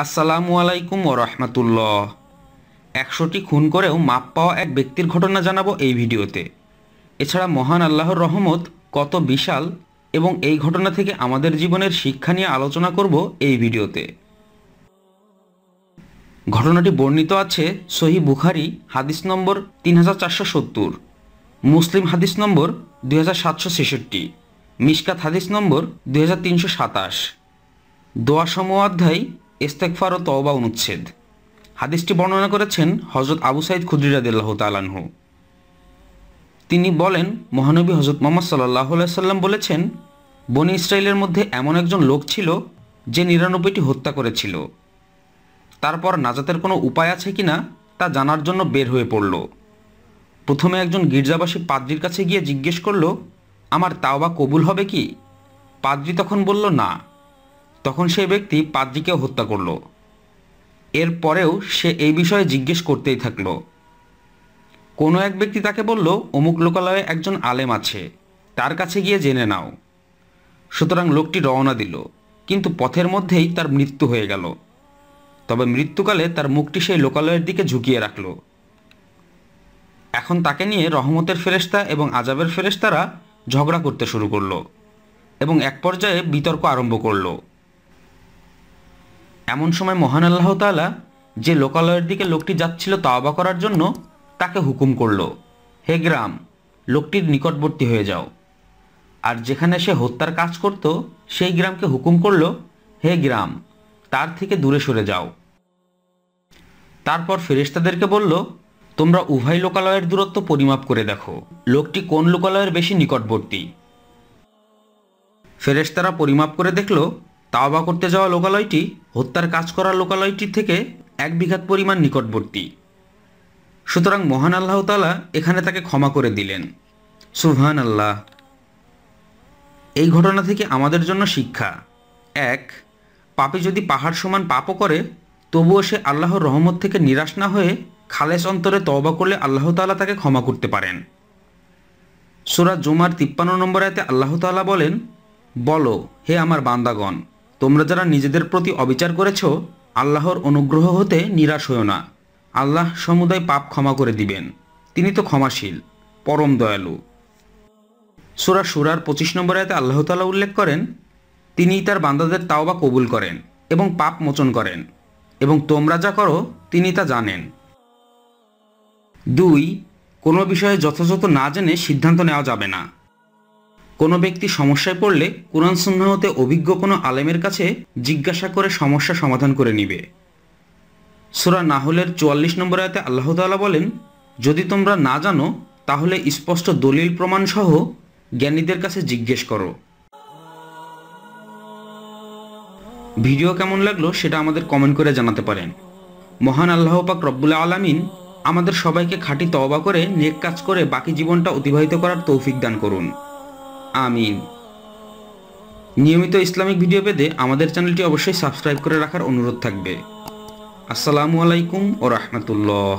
আসসালামু আলাইকুম রহমতুল্লাহ একশোটি খুন করেও মাপ পাওয়া এক ব্যক্তির ঘটনা জানাবো এই ভিডিওতে এছাড়া মহান আল্লাহর রহমত কত বিশাল এবং এই ঘটনা থেকে আমাদের জীবনের শিক্ষা নিয়ে আলোচনা করব এই ভিডিওতে ঘটনাটি বর্ণিত আছে সহি বুখারি হাদিস নম্বর তিন হাজার চারশো সত্তর মুসলিম হাদিস নম্বর দুই হাজার সাতশো ছেষট্টি মিসকাত হাদিস নম্বর দুই হাজার তিনশো সাতাশ দোয়া সমাধ্যায় ইস্তেকফার ও তওবা অনুচ্ছেদ হাদিসটি বর্ণনা করেছেন হজরত আবু সাইদ খুদ্রিরাদিল্লাহ তালানহু তিনি বলেন মহানবী হজরত মোহাম্মদ সাল্লাহ সাল্লাম বলেছেন বনি ইসরায়েলের মধ্যে এমন একজন লোক ছিল যে নিরানব্বইটি হত্যা করেছিল তারপর নাজাতের কোনো উপায় আছে কিনা তা জানার জন্য বের হয়ে পড়ল প্রথমে একজন গির্জাবাসী পাদ্রির কাছে গিয়ে জিজ্ঞেস করল আমার তাওবা কবুল হবে কি পাদ্রি তখন বলল না তখন সেই ব্যক্তি পাদ্রিকে হত্যা করল এরপরেও সে এই বিষয়ে জিজ্ঞেস করতেই থাকল কোনো এক ব্যক্তি তাকে বলল অমুক লোকালয়ে একজন আলেম আছে তার কাছে গিয়ে জেনে নাও সুতরাং লোকটি রওনা দিল কিন্তু পথের মধ্যেই তার মৃত্যু হয়ে গেল তবে মৃত্যুকালে তার মুখটি সেই লোকালয়ের দিকে ঝুঁকিয়ে রাখল এখন তাকে নিয়ে রহমতের ফেরেস্তা এবং আজাবের ফেরেস্তারা ঝগড়া করতে শুরু করলো এবং এক পর্যায়ে বিতর্ক আরম্ভ করলো এমন সময় মহান আল্লাহ তালা যে লোকালয়ের দিকে লোকটি যাচ্ছিল তাওবা করার জন্য তাকে হুকুম করল হে গ্রাম লোকটির নিকটবর্তী হয়ে যাও আর যেখানে সে হত্যার কাজ করত সেই গ্রামকে হুকুম করল হে গ্রাম তার থেকে দূরে সরে যাও তারপর ফেরিস্তাদেরকে বলল তোমরা উভয় লোকালয়ের দূরত্ব পরিমাপ করে দেখো লোকটি কোন লোকালয়ের বেশি নিকটবর্তী ফেরেস্তারা পরিমাপ করে দেখল তাওবা করতে যাওয়া লোকালয়টি হত্যার কাজ করা লোকালয়টির থেকে এক বিঘাত পরিমাণ নিকটবর্তী সুতরাং মহান আল্লাহ তালা এখানে তাকে ক্ষমা করে দিলেন সুহান আল্লাহ এই ঘটনা থেকে আমাদের জন্য শিক্ষা এক পাপে যদি পাহাড় সমান পাপও করে তবুও সে আল্লাহর রহমত থেকে নিরাশ না হয়ে খালেস অন্তরে তওবা করলে আল্লাহ তালা তাকে ক্ষমা করতে পারেন সুরাজ জুমার তিপ্পান্ন নম্বর আয়তে আল্লাহ তালা বলেন বলো হে আমার বান্দাগণ তোমরা যারা নিজেদের প্রতি অবিচার করেছ আল্লাহর অনুগ্রহ হতে নিরাশ হও না আল্লাহ সমুদায় পাপ ক্ষমা করে দিবেন তিনি তো ক্ষমাশীল পরম দয়ালু সুরা সুরার পঁচিশ নম্বর আয়তে আল্লাহ উল্লেখ করেন তিনি তার বান্দাদের তাওবা কবুল করেন এবং পাপ মোচন করেন এবং তোমরা যা করো তিনি তা জানেন দুই কোনো বিষয়ে যথাযথ না জেনে সিদ্ধান্ত নেওয়া যাবে না কোনো ব্যক্তি সমস্যায় পড়লে কোরআন সুন্নাহতে হতে অভিজ্ঞ কোনো আলেমের কাছে জিজ্ঞাসা করে সমস্যা সমাধান করে নিবে সুরা নাহলের চুয়াল্লিশ নম্বর আয়তে আল্লাহ তালা বলেন যদি তোমরা না জানো তাহলে স্পষ্ট দলিল প্রমাণ সহ জ্ঞানীদের কাছে জিজ্ঞেস করো ভিডিও কেমন লাগলো সেটা আমাদের কমেন্ট করে জানাতে পারেন মহান আল্লাহ পাক রব্বুল আলমিন আমাদের সবাইকে খাঁটি তওবা করে নেক কাজ করে বাকি জীবনটা অতিবাহিত করার তৌফিক দান করুন আমিন নিয়মিত ইসলামিক ভিডিও পেতে আমাদের চ্যানেলটি অবশ্যই সাবস্ক্রাইব করে রাখার অনুরোধ থাকবে আসসালামু আলাইকুম ও রহমতুল্লাহ